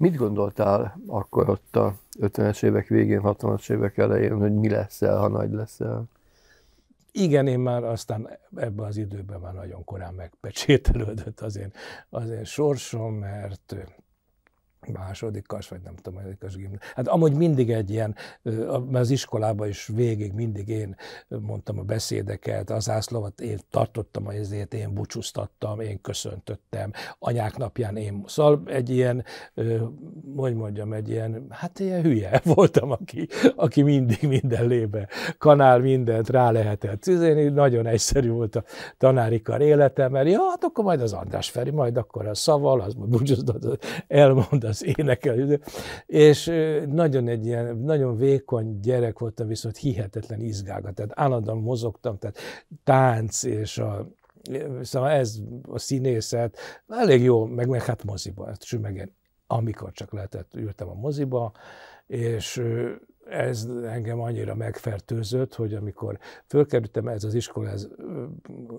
Mit gondoltál akkor ott a 50-es évek végén, 60-as évek elején, hogy mi leszel, ha nagy leszel? Igen, én már aztán ebben az időben már nagyon korán megpecsételődött az én, az én sorsom, mert másodikas, vagy nem tudom, másodikas gimnázium. Hát amúgy mindig egy ilyen, mert az iskolában is végig mindig én mondtam a beszédeket, az ászlovat én tartottam a ezért, én bucsúztattam, én köszöntöttem, anyák napján én, szóval egy ilyen, hogy mondjam, egy ilyen, hát ilyen hülye voltam, aki, aki mindig minden lébe, kanál mindent rá lehetett. Szóval én nagyon egyszerű volt a tanári kar életem, mert ja, hát akkor majd az András Feri, majd akkor a szaval, az majd elmond, a az énekel. És nagyon egy ilyen, nagyon vékony gyerek voltam, viszont hihetetlen izgága, tehát állandóan mozogtam, tehát tánc és a, szóval ez a színészet, elég jó, meg, meg hát moziba, hát sümegen, amikor csak lehetett, ültem a moziba, és ez engem annyira megfertőzött, hogy amikor fölkerültem, ez az iskola ez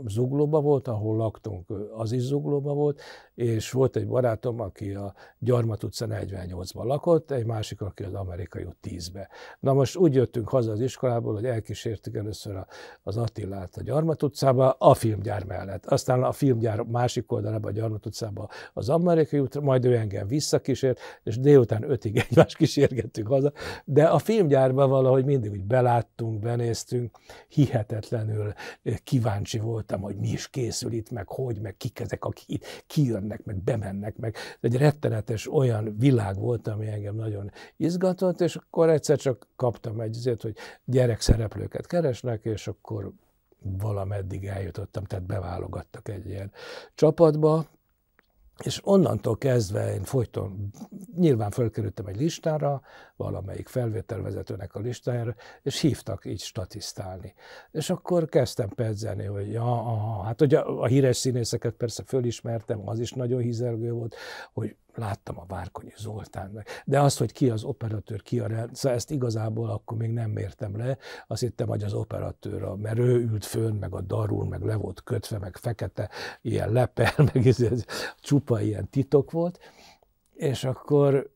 zuglóba volt, ahol laktunk, az is zuglóba volt, és volt egy barátom, aki a Gyarmat utca 48-ban lakott, egy másik, aki az amerikai út 10-be. Na most úgy jöttünk haza az iskolából, hogy elkísértük először az Attilát a Gyarmat utcába, a filmgyár mellett. Aztán a filmgyár másik oldalában a Gyarmat utcába az amerikai útra, majd ő engem visszakísért, és délután ötig egymást kísérgettük haza, de a filmgyárban valahogy mindig úgy beláttunk, benéztünk, hihetetlenül eh, kíváncsi voltam, hogy mi is készül itt, meg hogy, meg kik ezek, akik itt kijönnek, meg bemennek, meg egy rettenetes olyan világ volt, ami engem nagyon izgatott, és akkor egyszer csak kaptam egy azért, hogy gyerek szereplőket keresnek, és akkor valameddig eljutottam, tehát beválogattak egy ilyen csapatba, és onnantól kezdve én folyton, nyilván fölkerültem egy listára, valamelyik felvételvezetőnek a listájára, és hívtak így statisztálni. És akkor kezdtem pedzeni, hogy ja, aha, hát ugye a híres színészeket persze fölismertem, az is nagyon hizelgő volt, hogy láttam a Várkonyi Zoltánnak, de az, hogy ki az operatőr, ki a rendszer, szóval ezt igazából akkor még nem mértem le, azt hittem, hogy az operatőr, mert ő ült fönn, meg a darul, meg le volt kötve, meg fekete, ilyen lepel, meg ez, ez, csupa ilyen titok volt, és akkor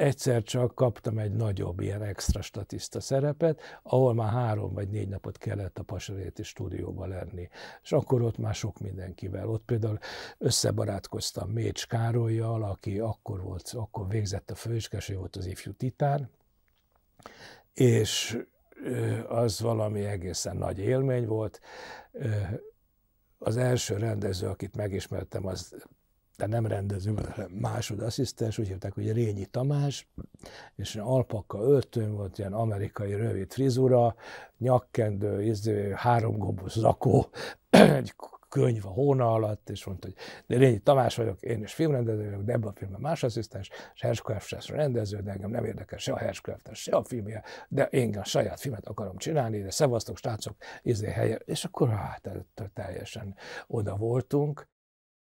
egyszer csak kaptam egy nagyobb ilyen extra statiszta szerepet, ahol már három vagy négy napot kellett a Pasaréti stúdióba lenni. És akkor ott már sok mindenkivel. Ott például összebarátkoztam Mécs Károlyjal, aki akkor volt, akkor végzett a főiskás, ő volt az ifjú titán, és az valami egészen nagy élmény volt. Az első rendező, akit megismertem, az de nem rendező, másodasszisztens, úgy hívták, hogy Rényi Tamás, és alpaka öltőn volt, ilyen amerikai rövid frizura, nyakkendő, izé, három gombos zakó, egy könyv a hóna alatt, és mondta, hogy de Rényi Tamás vagyok, én is filmrendező vagyok, de ebben a filmben más asszisztens, és Hershcraft lesz rendező, de engem nem érdekel se a Hershcraft, se a filmje, de én a saját filmet akarom csinálni, de szevasztok, srácok, izé helye, és akkor hát teljesen oda voltunk.